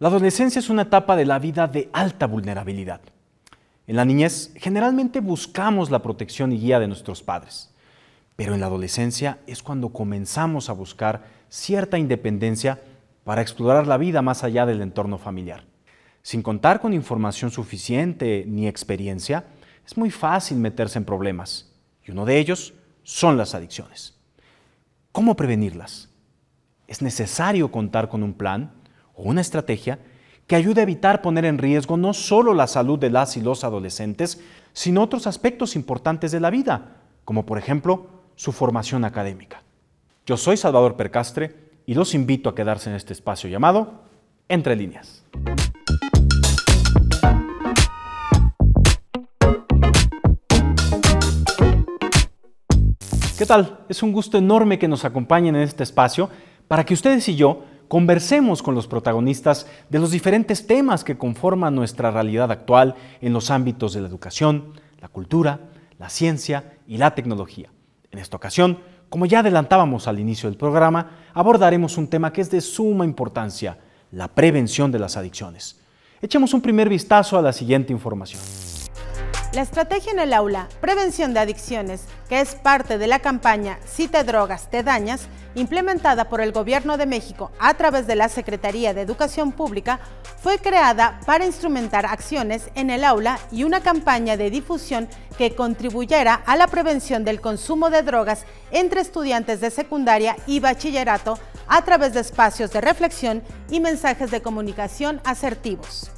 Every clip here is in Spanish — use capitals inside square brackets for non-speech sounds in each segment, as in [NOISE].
La adolescencia es una etapa de la vida de alta vulnerabilidad. En la niñez generalmente buscamos la protección y guía de nuestros padres, pero en la adolescencia es cuando comenzamos a buscar cierta independencia para explorar la vida más allá del entorno familiar. Sin contar con información suficiente ni experiencia, es muy fácil meterse en problemas, y uno de ellos son las adicciones. ¿Cómo prevenirlas? Es necesario contar con un plan una estrategia que ayude a evitar poner en riesgo no solo la salud de las y los adolescentes, sino otros aspectos importantes de la vida, como por ejemplo su formación académica. Yo soy Salvador Percastre y los invito a quedarse en este espacio llamado Entre líneas. ¿Qué tal? Es un gusto enorme que nos acompañen en este espacio para que ustedes y yo conversemos con los protagonistas de los diferentes temas que conforman nuestra realidad actual en los ámbitos de la educación, la cultura, la ciencia y la tecnología. En esta ocasión, como ya adelantábamos al inicio del programa, abordaremos un tema que es de suma importancia, la prevención de las adicciones. Echemos un primer vistazo a la siguiente información. La estrategia en el aula, prevención de adicciones, que es parte de la campaña Si te drogas, te dañas, implementada por el Gobierno de México a través de la Secretaría de Educación Pública, fue creada para instrumentar acciones en el aula y una campaña de difusión que contribuyera a la prevención del consumo de drogas entre estudiantes de secundaria y bachillerato a través de espacios de reflexión y mensajes de comunicación asertivos.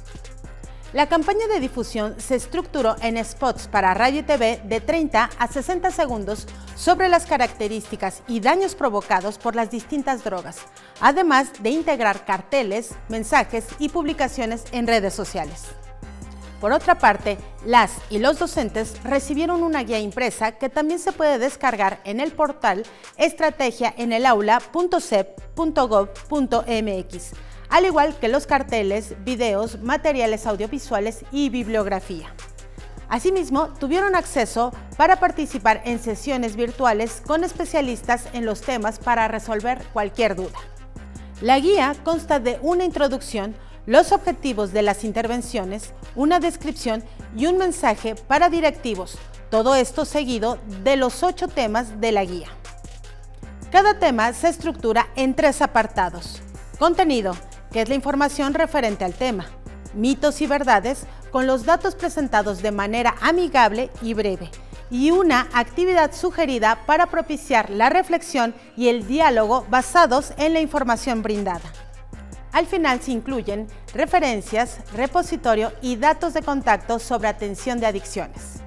La campaña de difusión se estructuró en spots para radio TV de 30 a 60 segundos sobre las características y daños provocados por las distintas drogas, además de integrar carteles, mensajes y publicaciones en redes sociales. Por otra parte, las y los docentes recibieron una guía impresa que también se puede descargar en el portal estrategiaenelaula.cep.gov.mx al igual que los carteles, videos, materiales audiovisuales y bibliografía. Asimismo, tuvieron acceso para participar en sesiones virtuales con especialistas en los temas para resolver cualquier duda. La guía consta de una introducción, los objetivos de las intervenciones, una descripción y un mensaje para directivos, todo esto seguido de los ocho temas de la guía. Cada tema se estructura en tres apartados. Contenido, que es la información referente al tema, mitos y verdades con los datos presentados de manera amigable y breve, y una actividad sugerida para propiciar la reflexión y el diálogo basados en la información brindada. Al final se incluyen referencias, repositorio y datos de contacto sobre atención de adicciones.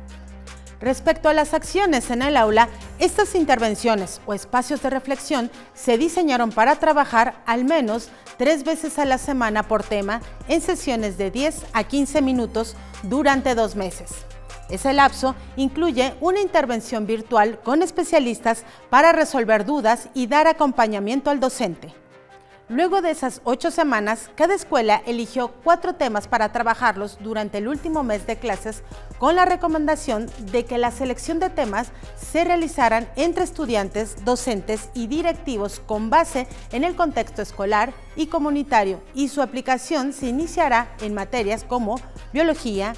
Respecto a las acciones en el aula, estas intervenciones o espacios de reflexión se diseñaron para trabajar al menos tres veces a la semana por tema en sesiones de 10 a 15 minutos durante dos meses. Ese lapso incluye una intervención virtual con especialistas para resolver dudas y dar acompañamiento al docente. Luego de esas ocho semanas, cada escuela eligió cuatro temas para trabajarlos durante el último mes de clases con la recomendación de que la selección de temas se realizaran entre estudiantes, docentes y directivos con base en el contexto escolar y comunitario y su aplicación se iniciará en materias como biología,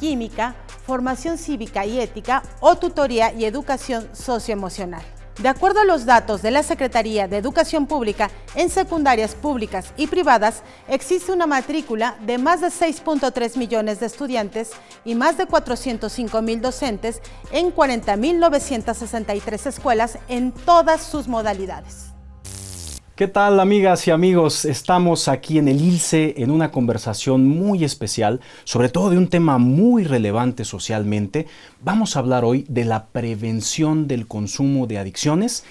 química, formación cívica y ética o tutoría y educación socioemocional. De acuerdo a los datos de la Secretaría de Educación Pública, en secundarias públicas y privadas existe una matrícula de más de 6.3 millones de estudiantes y más de 405 mil docentes en 40.963 escuelas en todas sus modalidades. ¿Qué tal amigas y amigos? Estamos aquí en el ILCE en una conversación muy especial, sobre todo de un tema muy relevante socialmente. Vamos a hablar hoy de la prevención del consumo de adicciones,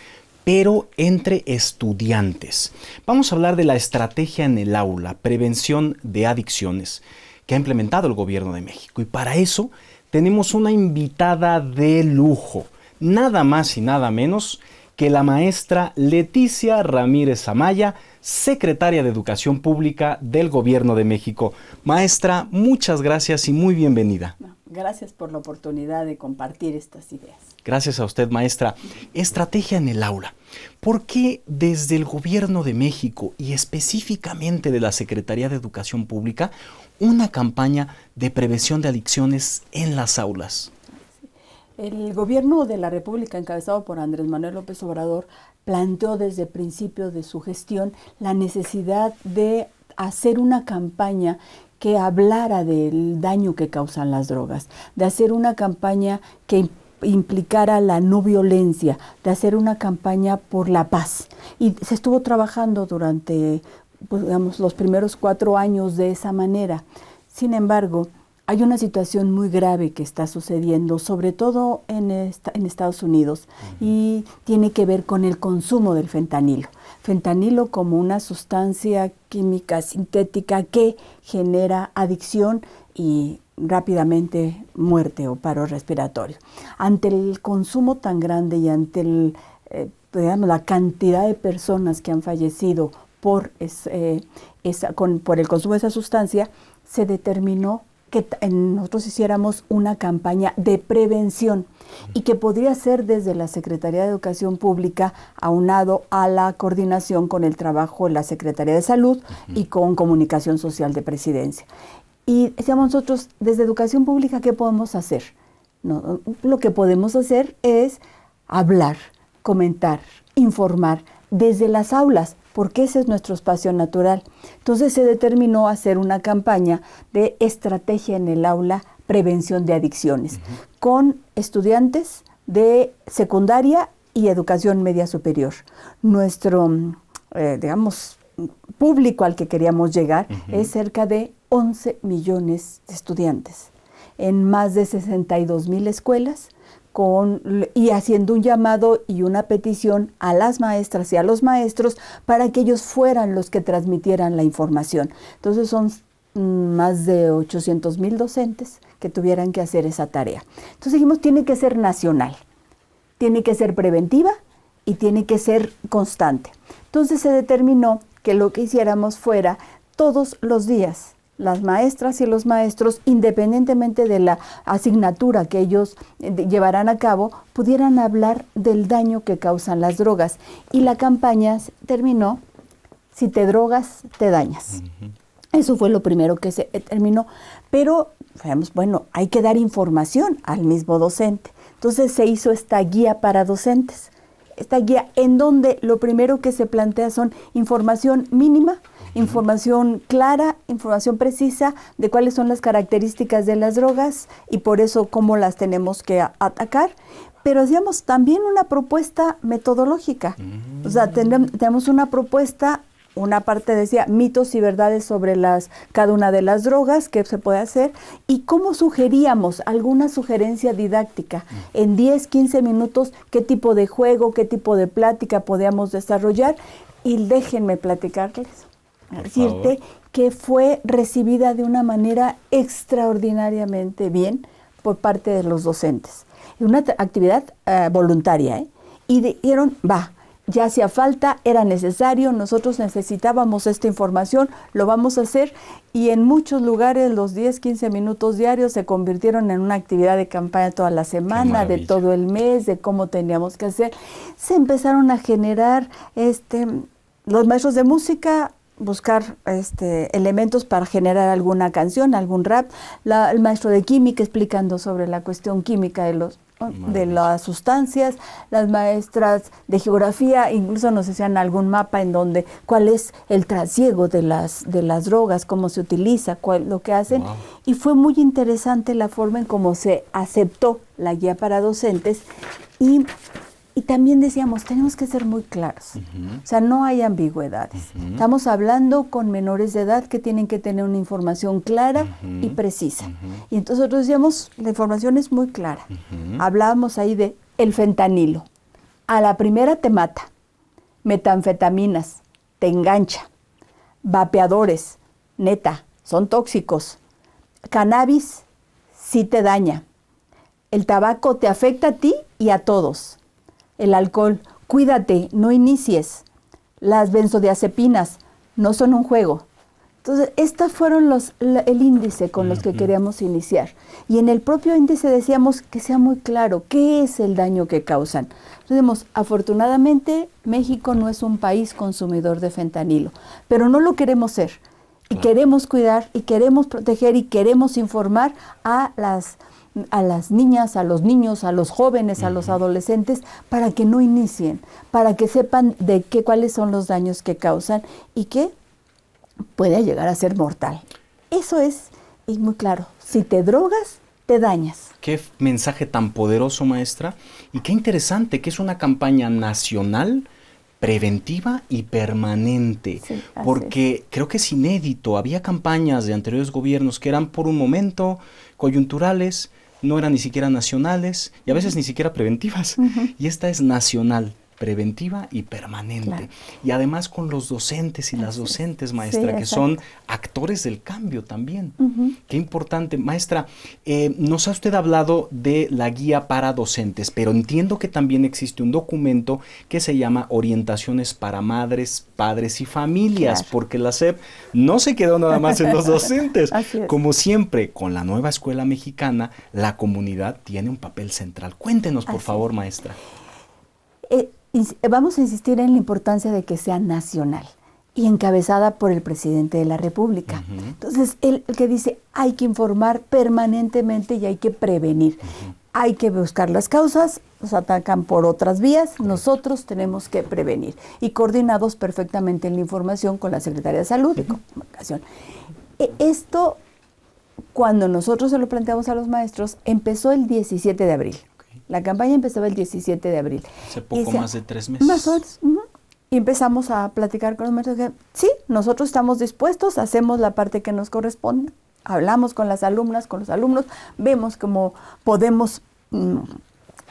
pero entre estudiantes. Vamos a hablar de la estrategia en el aula, prevención de adicciones, que ha implementado el gobierno de México. Y para eso tenemos una invitada de lujo, nada más y nada menos que la maestra Leticia Ramírez Amaya, secretaria de Educación Pública del Gobierno de México. Maestra, muchas gracias y muy bienvenida. Gracias por la oportunidad de compartir estas ideas. Gracias a usted, maestra. Estrategia en el aula. ¿Por qué desde el Gobierno de México y específicamente de la Secretaría de Educación Pública una campaña de prevención de adicciones en las aulas? El gobierno de la República, encabezado por Andrés Manuel López Obrador, planteó desde el principio de su gestión la necesidad de hacer una campaña que hablara del daño que causan las drogas, de hacer una campaña que implicara la no violencia, de hacer una campaña por la paz. Y se estuvo trabajando durante, pues, digamos, los primeros cuatro años de esa manera. Sin embargo, hay una situación muy grave que está sucediendo, sobre todo en, Estados Unidos, y tiene que ver con el consumo del fentanilo. Fentanilo como una sustancia química sintética que genera adicción y rápidamente muerte o paro respiratorio. Ante el consumo tan grande y ante el, eh, la cantidad de personas que han fallecido por, eh, esa, por el consumo de esa sustancia, se determinó que nosotros hiciéramos una campaña de prevención y que podría ser desde la Secretaría de Educación Pública aunado a la coordinación con el trabajo de la Secretaría de Salud y con Comunicación Social de Presidencia. Y decíamos nosotros, desde Educación Pública, ¿qué podemos hacer? lo que podemos hacer es hablar, comentar, informar desde las aulas, porque ese es nuestro espacio natural. Entonces se determinó hacer una campaña de estrategia en el aula, prevención de adicciones, con estudiantes de secundaria y educación media superior. Nuestro, mm, eh, digamos, público al que queríamos llegar es cerca de 11 millones de estudiantes en más de 62 mil escuelas y haciendo un llamado y una petición a las maestras y a los maestros para que ellos fueran los que transmitieran la información. Entonces son mm, más de 800 mil docentes que tuvieran que hacer esa tarea. Entonces dijimos, tiene que ser nacional, tiene que ser preventiva y tiene que ser constante. Entonces se determinó que lo que hiciéramos fuera todos los días las maestras y los maestros, independientemente de la asignatura que ellos eh, llevarán a cabo, pudieran hablar del daño que causan las drogas. Y la campaña terminó, si te drogas, te dañas. Eso fue lo primero que se eh, terminó. Pero, bueno, hay que dar información al mismo docente. Entonces se hizo esta guía para docentes esta guía en donde lo primero que se plantea son información mínima, información clara, información precisa de cuáles son las características de las drogas y por eso cómo las tenemos que atacar. Pero hacíamos también una propuesta metodológica. O sea, mm. tenemos una propuesta una parte decía mitos y verdades sobre las cada una de las drogas que se puede hacer y cómo sugeríamos alguna sugerencia didáctica mm. en 10, 15 minutos qué tipo de juego, qué tipo de plática podíamos desarrollar y déjenme platicarles. decirte que fue recibida de una manera extraordinariamente bien por parte de los docentes. Una actividad eh, voluntaria, ¿eh? Y dijeron, va, ya hacía falta, era necesario, nosotros necesitábamos esta información, lo vamos a hacer y en muchos lugares los 10, 15 minutos diarios se convirtieron en una actividad de campaña toda la semana, de todo el mes, de cómo teníamos que hacer. Se empezaron a generar este los maestros de música buscar este, elementos para generar alguna canción, algún rap, el maestro de química explicando sobre la cuestión química de los de las sustancias, las maestras de geografía incluso nos hacían algún mapa en donde cuál es el trasiego de las de las drogas, cómo se utiliza, cuál, lo que hacen y fue muy interesante la forma en cómo se aceptó la guía para docentes y y también decíamos, tenemos que ser muy claros. O sea, no hay ambigüedades. Estamos hablando con menores de edad que tienen que tener una información clara y precisa. Y entonces nosotros decíamos, la información es muy clara. Hablábamos ahí de el fentanilo. A la primera te mata. Metanfetaminas, te engancha. Vapeadores, neta, son tóxicos. Cannabis, sí te daña. El tabaco te afecta a ti y a todos el alcohol, cuídate, no inicies. Las benzodiazepinas no son un juego. Entonces, estos fueron los, el índice con los que queríamos iniciar. Y en el propio índice decíamos que sea muy claro qué es el daño que causan. Entonces, afortunadamente, México no es un país consumidor de fentanilo, pero no lo queremos ser. Y queremos cuidar, y queremos proteger, y queremos informar a las a las niñas, a los niños, a los jóvenes, a los adolescentes, para que no inicien, para que sepan de qué, cuáles son los daños que causan y que puede llegar a ser mortal. Eso es, y muy claro, si te drogas, te dañas. Qué mensaje tan poderoso, maestra, y qué interesante que es una campaña nacional preventiva y permanente, porque creo que es inédito, había campañas de anteriores gobiernos que eran por un momento coyunturales, no eran ni siquiera nacionales y a veces ni siquiera preventivas. Y esta es nacional preventiva y permanente. Y además con los docentes y las docentes, maestra, que son actores del cambio también. Qué importante. Maestra, eh, nos ha usted hablado de la guía para docentes, pero entiendo que también existe un documento que se llama Orientaciones para Madres, Padres y Familias, porque la SEP no se quedó nada más en los [LAUGHS] docentes. Como siempre, con la nueva escuela mexicana, la comunidad tiene un papel central. Cuéntenos, por favor, maestra. Eh, vamos a insistir en la importancia de que sea nacional y encabezada por el presidente de la República. Entonces, él el que dice, hay que informar permanentemente y hay que prevenir. Hay que buscar las causas, nos atacan por otras vías, nosotros tenemos que prevenir. Y coordinados perfectamente en la información con la Secretaría de Salud y Comunicación. E, esto, cuando nosotros se lo planteamos a los maestros, empezó el 17 de abril. La campaña empezaba el 17 de abril. Hace poco más de tres meses. Y empezamos a platicar con los maestros. sí, nosotros estamos dispuestos, hacemos la parte que nos corresponde. Hablamos con las alumnas, con los alumnos, vemos cómo podemos mm,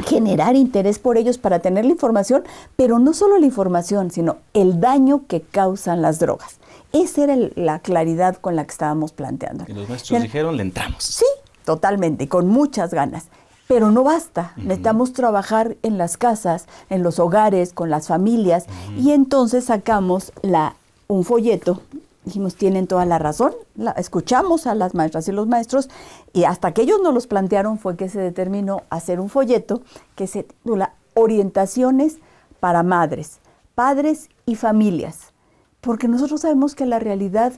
generar interés por ellos para tener la información, pero no solo la información, sino el daño que causan las drogas. Esa era la claridad con la que estábamos planteando. Y los maestros dijeron, le entramos. Sí, totalmente, con muchas ganas. Pero no basta, necesitamos trabajar en las casas, en los hogares, con las familias, y entonces sacamos un folleto. Dijimos, tienen toda la razón, escuchamos a las maestras y los maestros, y hasta que ellos nos los plantearon fue que se determinó hacer un folleto que se titula Orientaciones para Madres, Padres y Familias porque nosotros sabemos que la realidad,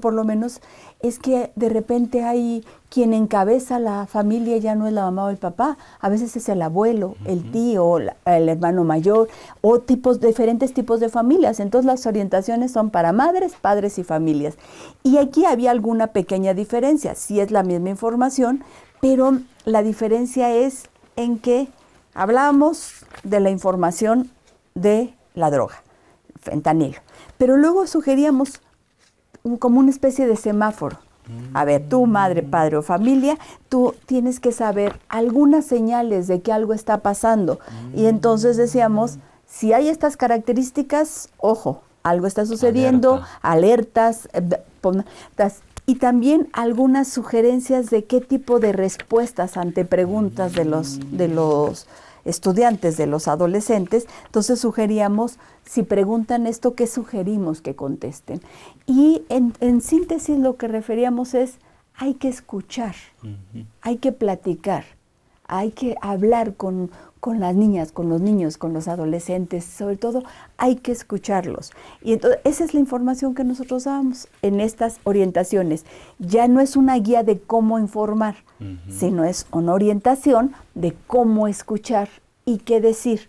por lo menos, es que de repente hay quien encabeza la familia ya no es la mamá o el papá, a veces es el abuelo, el tío, el hermano mayor, o tipos, diferentes tipos de familias. Entonces las orientaciones son para madres, padres y familias. Y aquí había alguna pequeña diferencia, sí es la misma información, pero la diferencia es en que hablamos de la información de la droga, fentanilo. Pero luego sugeríamos como una especie de semáforo. A ver, tú, madre, mm. padre o familia, tú tienes que saber algunas señales de que algo está pasando. Y mm. entonces decíamos, si hay estas características, ojo, algo está sucediendo, alertas, eh, y también algunas sugerencias de qué tipo de respuestas ante preguntas de los, de los estudiantes, de los adolescentes, entonces sugeríamos, si preguntan esto, ¿qué sugerimos que contesten? Y en, síntesis lo que referíamos es, hay que escuchar, hay que platicar, hay que hablar con, con las niñas, con los niños, con los adolescentes, sobre todo hay que escucharlos. Y entonces esa es la información que nosotros damos en estas orientaciones. Ya no es una guía de cómo informar, sino es una orientación de cómo escuchar y qué decir.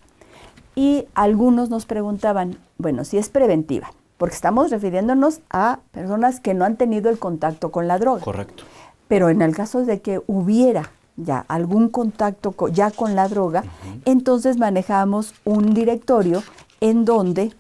Y algunos nos preguntaban, bueno, si es preventiva, porque estamos refiriéndonos a personas que no han tenido el contacto con la droga. Correcto. Pero en el caso de que hubiera ya algún contacto ya con la droga, entonces manejamos un directorio en donde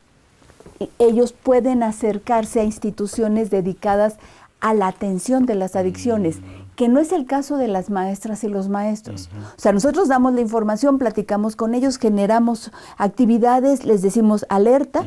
e-, ellos pueden acercarse a instituciones dedicadas a la atención de las adicciones mm que no es el caso de las maestras y los maestros. O sea, nosotros damos la información, platicamos con ellos, generamos actividades, les decimos alerta,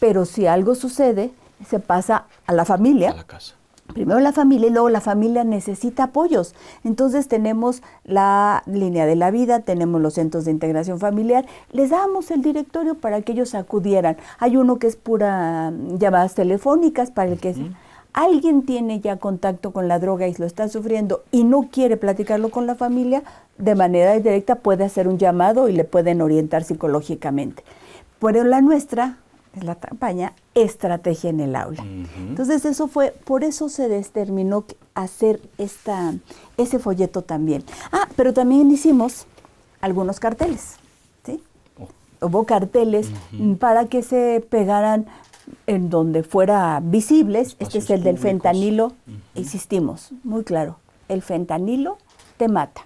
pero si algo sucede, se pasa a la familia. A la casa. Primero la familia y luego la familia necesita apoyos. Entonces tenemos la línea de la vida, tenemos los centros de integración familiar, les damos el directorio para que ellos acudieran. Hay uno que es pura llamadas telefónicas para el que alguien tiene ya contacto con la droga y lo está sufriendo y no quiere platicarlo con la familia, de manera directa puede hacer un llamado y le pueden orientar psicológicamente. Pero la nuestra es la campaña estrategia en el aula. Entonces eso fue, por eso se determinó hacer esta, ese folleto también. Ah, pero también hicimos algunos carteles, ¿sí? Oh. Hubo carteles para que se pegaran en donde fuera visibles, este es el del fentanilo, insistimos, muy claro, el fentanilo te mata.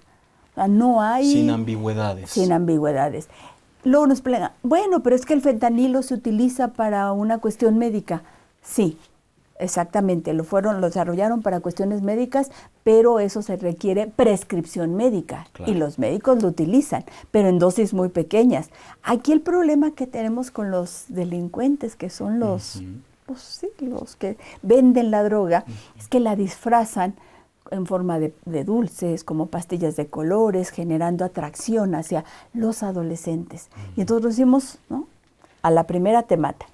no hay... Sin ambigüedades. Sin ambigüedades. Luego nos preguntan, bueno, pero es que el fentanilo se utiliza para una cuestión médica. Sí, Exactamente, lo fueron, lo desarrollaron para cuestiones médicas, pero eso se requiere prescripción médica y los médicos lo utilizan, pero en dosis muy pequeñas. Aquí el problema que tenemos con los delincuentes, que son los, pues que venden la droga, es que la disfrazan en forma de, dulces, como pastillas de colores, generando atracción hacia los adolescentes. Y entonces decimos, ¿no? A la primera te mata.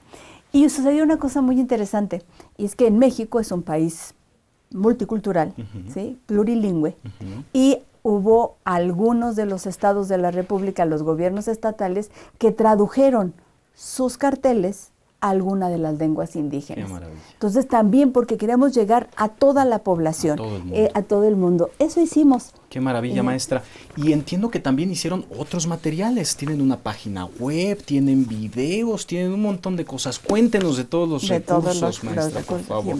Y sucedió una cosa muy interesante, y es que en México es un país multicultural, ¿sí? plurilingüe, y hubo algunos de los estados de la República, los gobiernos estatales, que tradujeron sus carteles a alguna de las lenguas indígenas. Entonces también porque queremos llegar a toda la población, eh, a todo el mundo. Eso hicimos. Qué maravilla, maestra. Y entiendo que también hicieron otros materiales. Tienen una página web, tienen videos, tienen un montón de cosas. Cuéntenos de todos los de maestra, por favor.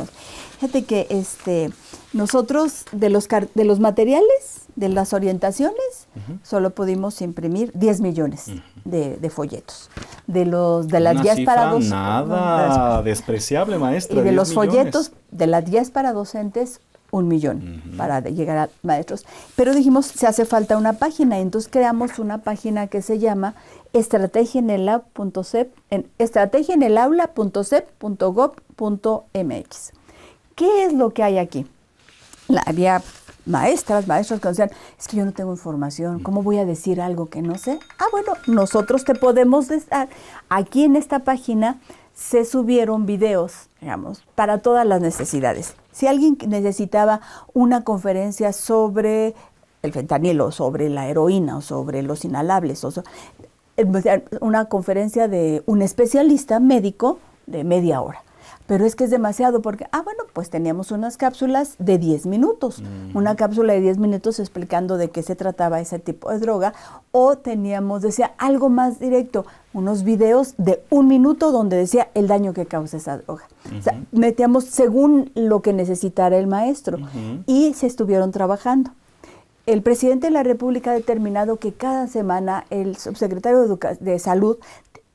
Fíjate que este, nosotros de los, de los materiales, de las orientaciones, solo pudimos imprimir 10 millones de, folletos. De, los, de las guías para docentes. Nada, [LAUGHS] despreciable, maestra. Y de los folletos, de las 10 para docentes, un millón para llegar a maestros. Pero dijimos, se hace falta una página, entonces creamos una página que se llama estrategia en el, ¿Qué es lo que hay aquí? La, había maestras, maestros que decían, es que yo no tengo información, ¿cómo voy a decir algo que no sé? Ah, bueno, nosotros te podemos dar. Ah, aquí en esta página se subieron videos, digamos, para todas las necesidades. Si alguien necesitaba una conferencia sobre el fentanilo, sobre la heroína, o sobre los inhalables, o eh, pues, una conferencia de un especialista médico de media hora pero es que es demasiado porque, ah, bueno, pues teníamos unas cápsulas de 10 minutos, una cápsula de 10 minutos explicando de qué se trataba ese tipo de droga, o teníamos, decía, algo más directo, unos videos de un minuto donde decía el daño que causa esa droga. O sea, metíamos según lo que necesitara el maestro y se estuvieron trabajando. El presidente de la República ha determinado que cada semana el subsecretario de Salud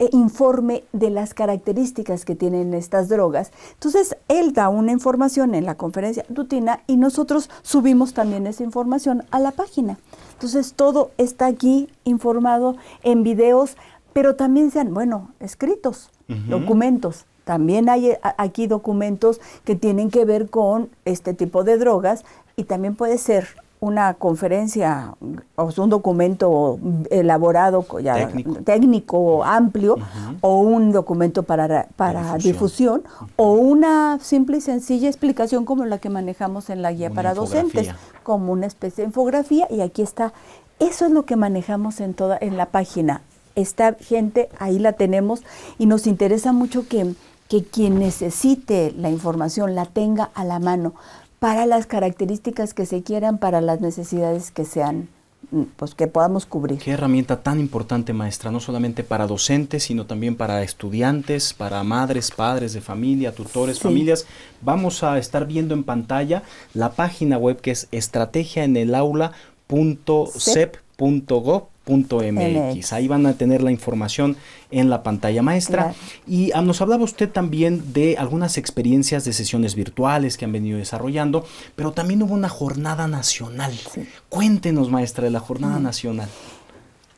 e informe de las características que tienen estas drogas. Entonces, él da una información en la conferencia rutina y nosotros subimos también esa información a la página. Entonces, todo está aquí informado en videos, pero también sean, bueno, escritos, documentos. También hay aquí documentos que tienen que ver con este tipo de drogas y también puede ser una conferencia o un documento elaborado técnico. amplio o un documento para, para difusión, o una simple y sencilla explicación como la que manejamos en la guía para docentes, como una especie de infografía y aquí está. Eso es lo que manejamos en toda en la página. Esta gente ahí la tenemos y nos interesa mucho que que quien necesite la información la tenga a la mano para las características que se quieran, para las necesidades que sean mm, pues que podamos cubrir. Qué herramienta tan importante, maestra, no solamente para docentes, sino también para estudiantes, para madres, padres de familia, tutores, familias. Vamos a estar viendo en pantalla la página web que es estrategia MX. Ahí van a tener la información en la pantalla maestra. Y ah, nos hablaba usted también de algunas experiencias de sesiones virtuales que han venido desarrollando, pero también hubo una jornada nacional. Cuéntenos, maestra, de la jornada nacional.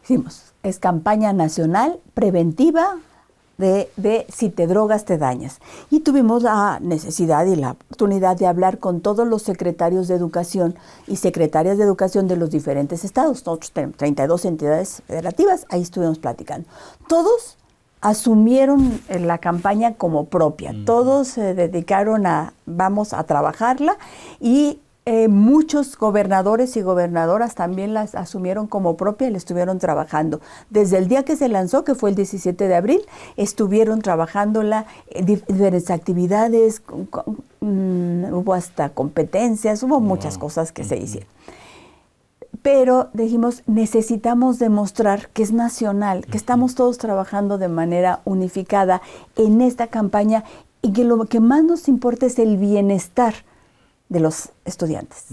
Hicimos, es campaña nacional preventiva de, si te drogas te dañas. Y tuvimos la necesidad y la oportunidad de hablar con todos los secretarios de educación y secretarias de educación de los diferentes estados. 32 entidades federativas, ahí estuvimos platicando. Todos asumieron eh, la campaña como propia, todos se dedicaron a vamos a trabajarla y eh, muchos gobernadores y gobernadoras también las asumieron como propia y le estuvieron trabajando. Desde el día que se lanzó, que fue el 17 de abril, estuvieron trabajando en eh, diferentes actividades, mm, hubo hasta competencias, hubo muchas cosas que se hicieron. Pero dijimos, necesitamos demostrar que es nacional, que estamos todos trabajando de manera unificada en esta campaña y que lo que más nos importa es el bienestar de los estudiantes.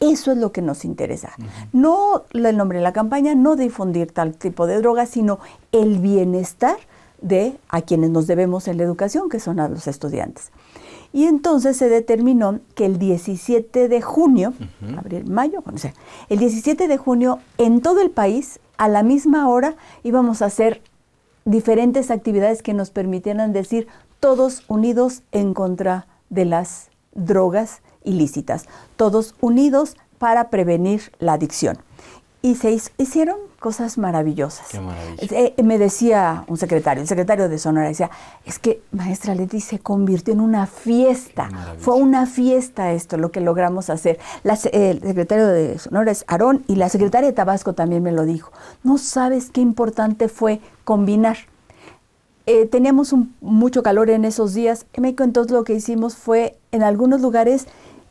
Eso es lo que nos interesa. No el nombre de la campaña, no difundir tal tipo de drogas, sino el bienestar de a quienes nos debemos en la educación, que son a los estudiantes. Y entonces se determinó que el 17 de junio, abril, mayo, o sea, el 17 de junio en todo el país, a la misma hora, íbamos a hacer diferentes actividades que nos permitieran decir todos unidos en contra de las drogas ilícitas, todos unidos para prevenir la adicción. Y se hicieron cosas maravillosas. Eh, me decía un secretario, el secretario de Sonora, decía, es que maestra Leti se convirtió en una fiesta. Fue una fiesta esto lo que logramos hacer. el secretario de Sonora es Aarón y la secretaria de Tabasco también me lo dijo. No sabes qué importante fue combinar. Eh, teníamos un, mucho calor en esos días en México, entonces lo que hicimos fue en algunos lugares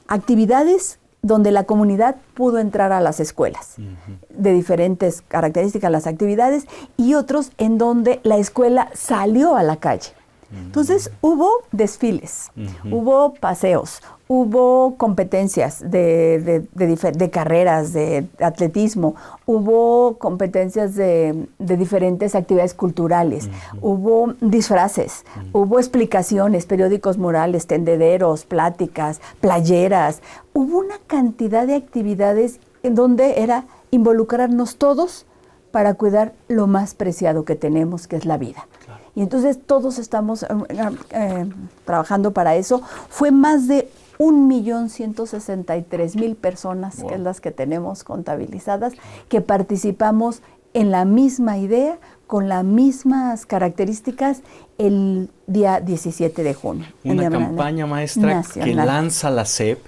actividades donde la comunidad pudo entrar a las escuelas, de diferentes características las actividades, y otros en donde la escuela salió a la calle. Entonces hubo desfiles, hubo paseos, hubo competencias de, carreras, de atletismo, hubo competencias de, diferentes actividades culturales, hubo disfraces, hubo explicaciones, periódicos murales, tendederos, pláticas, playeras, hubo una cantidad de actividades en donde era involucrarnos todos para cuidar lo más preciado que tenemos, que es la vida. Y entonces todos estamos eh, eh, trabajando para eso. Fue más de 1.163.000 personas, mil que es las que tenemos contabilizadas, que participamos en la misma idea, con las mismas características el día 17 de junio. Una campaña maestra que lanza la SEP,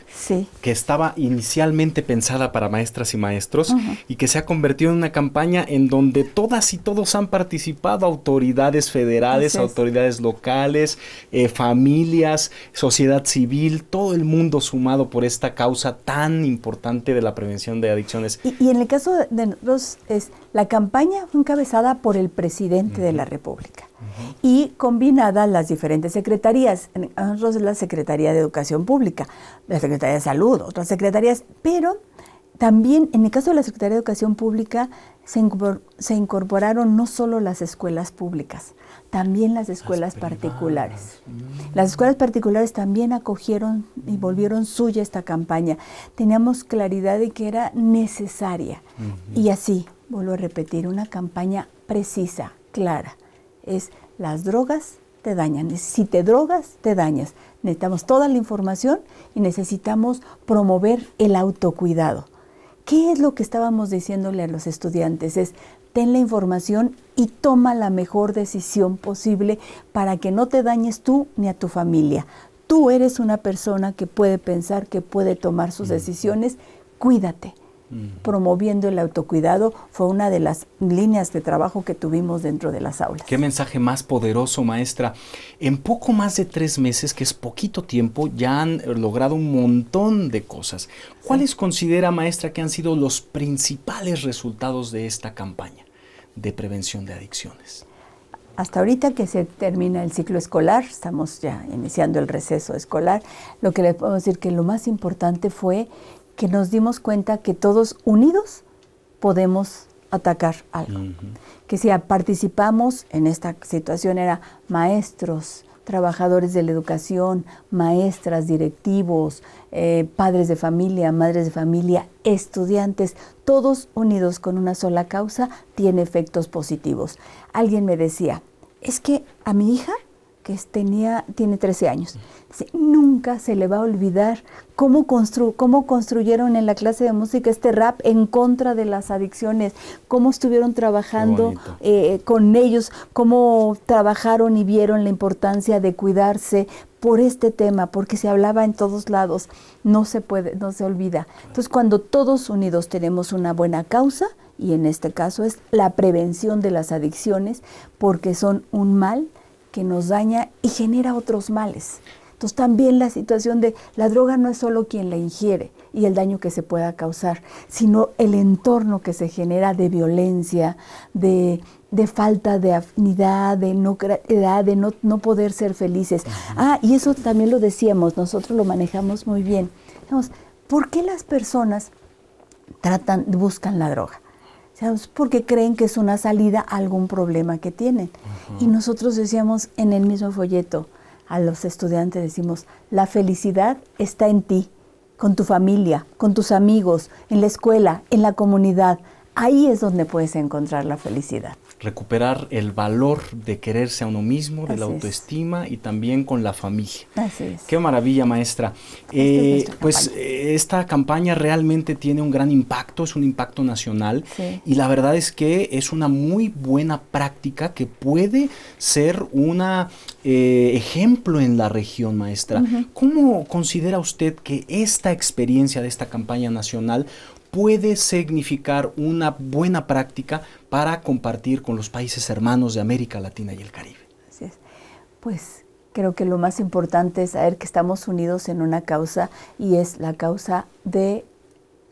que estaba inicialmente pensada para maestras y maestros y que se ha convertido en una campaña en donde todas y todos han participado, autoridades federales, autoridades locales, eh, familias, sociedad civil, todo el mundo sumado por esta causa tan importante de la prevención de adicciones. Y, en el caso de nosotros, es, la campaña fue encabezada por el presidente de la República y combinadas las diferentes secretarías. Nosotros la Secretaría de Educación Pública, la Secretaría de Salud, otras secretarías, pero también en el caso de la Secretaría de Educación Pública se, incorporaron no solo las escuelas públicas, también las escuelas particulares. Las escuelas particulares también acogieron y volvieron suya esta campaña. Teníamos claridad de que era necesaria. Y así, vuelvo a repetir, una campaña precisa, clara. Es las drogas te dañan. Si te drogas, te dañas. Necesitamos toda la información y necesitamos promover el autocuidado. ¿Qué es lo que estábamos diciéndole a los estudiantes? Es, ten la información y toma la mejor decisión posible para que no te dañes tú ni a tu familia. Tú eres una persona que puede pensar, que puede tomar sus decisiones. Cuídate. Mm. promoviendo el autocuidado fue una de las líneas de trabajo que tuvimos dentro de las aulas. Qué mensaje más poderoso, maestra. En poco más de tres meses, que es poquito tiempo, ya han eh, logrado un montón de cosas. ¿Cuáles considera, maestra, que han sido los principales resultados de esta campaña de prevención de adicciones? hasta ahorita que se termina el ciclo escolar, estamos ya iniciando el receso escolar, lo que le podemos decir que lo más importante fue que nos dimos cuenta que todos unidos podemos atacar algo. Que si participamos en esta situación era maestros, trabajadores de la educación, maestras, directivos, eh, padres de familia, madres de familia, estudiantes, todos unidos con una sola causa, tiene efectos positivos. Alguien me decía, es que a mi hija que tenía, tiene 13 años. nunca se le va a olvidar cómo, constru, construyeron en la clase de música este rap en contra de las adicciones, cómo estuvieron trabajando eh, con ellos, cómo trabajaron y vieron la importancia de cuidarse por este tema, porque se hablaba en todos lados, no se puede, no se olvida. Entonces, cuando todos unidos tenemos una buena causa, y en este caso es la prevención de las adicciones, porque son un mal que nos daña y genera otros males. Entonces también la situación de la droga no es solo quien la ingiere y el daño que se pueda causar, sino el entorno que se genera de violencia, de, falta de afinidad, de no de no, poder ser felices. Ah, y eso también lo decíamos, nosotros lo manejamos muy bien. Digamos, ¿Por qué las personas tratan, buscan la droga? porque creen que es una salida a algún problema que tienen. Y nosotros decíamos en el mismo folleto a los estudiantes, decimos, la felicidad está en ti, con tu familia, con tus amigos, en la escuela, en la comunidad. Ahí es donde puedes encontrar la felicidad. Recuperar el valor de quererse a uno mismo, de la autoestima y también con la familia. Así es. Qué maravilla, maestra. Eh, pues eh, esta campaña realmente tiene un gran impacto, es un impacto nacional y la verdad es que es una muy buena práctica que puede ser un eh, ejemplo en la región, maestra. ¿Cómo considera usted que esta experiencia de esta campaña nacional puede significar una buena práctica para compartir con los países hermanos de América Latina y el Caribe. Así Pues creo que lo más importante es saber que estamos unidos en una causa y es la causa de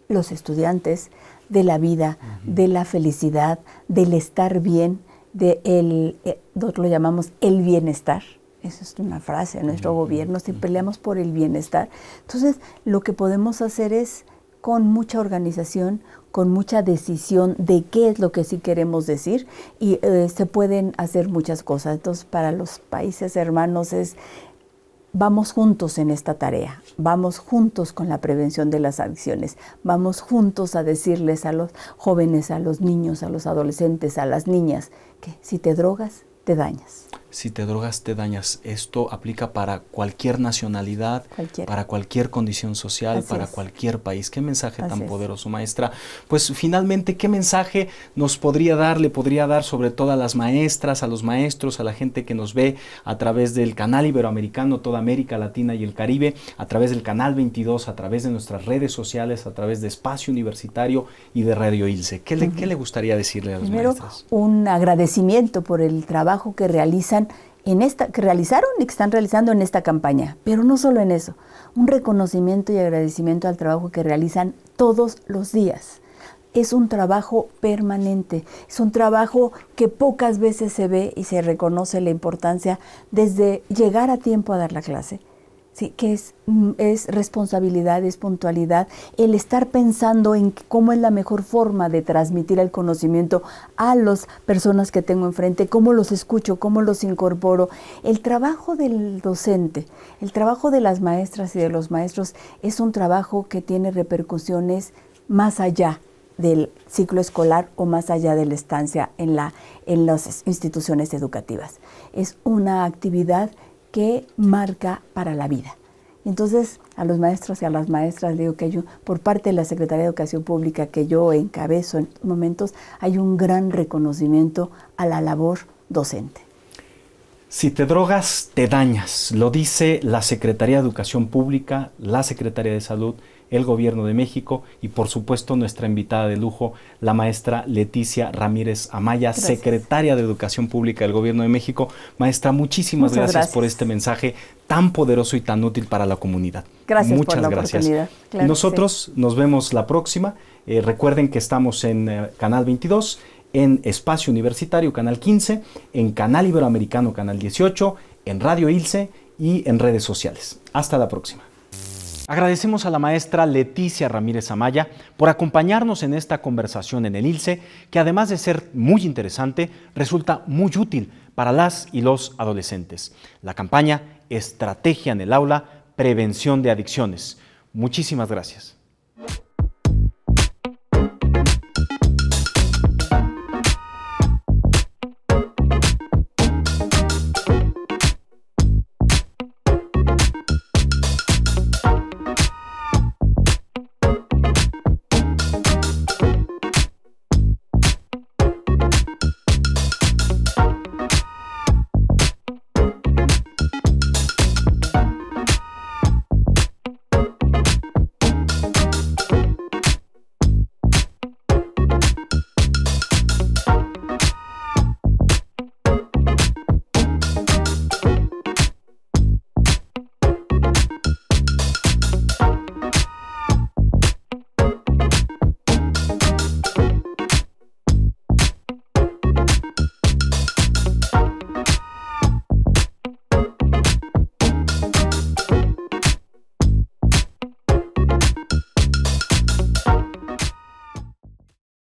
los estudiantes, de la vida, de la felicidad, del estar bien, de el, que eh, lo llamamos el bienestar. Esa es una frase de nuestro gobierno, si peleamos por el bienestar. Entonces, lo que podemos hacer es con mucha organización, con mucha decisión de qué es lo que sí queremos decir y eh, se pueden hacer muchas cosas. Entonces, para los países hermanos es, vamos juntos en esta tarea, vamos juntos con la prevención de las adicciones, vamos juntos a decirles a los jóvenes, a los niños, a los adolescentes, a las niñas, que si te drogas, te dañas si te drogas te dañas. Esto aplica para cualquier nacionalidad, para cualquier condición social, para cualquier país. Qué mensaje tan poderoso, maestra. Pues finalmente, ¿qué mensaje nos podría dar, le podría dar sobre todo a las maestras, a los maestros, a la gente que nos ve a través del canal iberoamericano, toda América Latina y el Caribe, a través del canal 22, a través de nuestras redes sociales, a través de Espacio Universitario y de Radio ILSE? ¿Qué le, le gustaría decirle a los Primero, un agradecimiento por el trabajo que realizan en esta, que realizaron y que están realizando en esta campaña. Pero no solo en eso, un reconocimiento y agradecimiento al trabajo que realizan todos los días. Es un trabajo permanente, es un trabajo que pocas veces se ve y se reconoce la importancia desde llegar a tiempo a dar la clase, que mm, es, responsabilidad, es puntualidad, el estar pensando en cómo es la mejor forma de transmitir el conocimiento a las personas que tengo enfrente, cómo los escucho, cómo los incorporo. El trabajo del docente, el trabajo de las maestras y de los maestros es un trabajo que tiene repercusiones más allá del ciclo escolar o más allá de la estancia en, la, en las instituciones educativas. Es una actividad que marca para la vida. Entonces, a los maestros y a las maestras digo que yo, por parte de la Secretaría de Educación Pública que yo encabezo en estos momentos, hay un gran reconocimiento a la labor docente. Si te drogas, te dañas, lo dice la Secretaría de Educación Pública, la Secretaría de Salud, el Gobierno de México y por supuesto nuestra invitada de lujo, la maestra Leticia Ramírez Amaya, secretaria de Educación Pública del Gobierno de México. Maestra, muchísimas gracias, por este mensaje tan poderoso y tan útil para la comunidad. Gracias Muchas por la gracias. Oportunidad. Nosotros nos vemos la próxima. Eh, recuerden que estamos en eh, Canal 22 en Espacio Universitario, Canal 15, en Canal Iberoamericano, Canal 18, en Radio Ilse y en redes sociales. Hasta la próxima. Agradecemos a la maestra Leticia Ramírez Amaya por acompañarnos en esta conversación en el ILSE, que además de ser muy interesante, resulta muy útil para las y los adolescentes. La campaña Estrategia en el Aula, Prevención de Adicciones. Muchísimas gracias.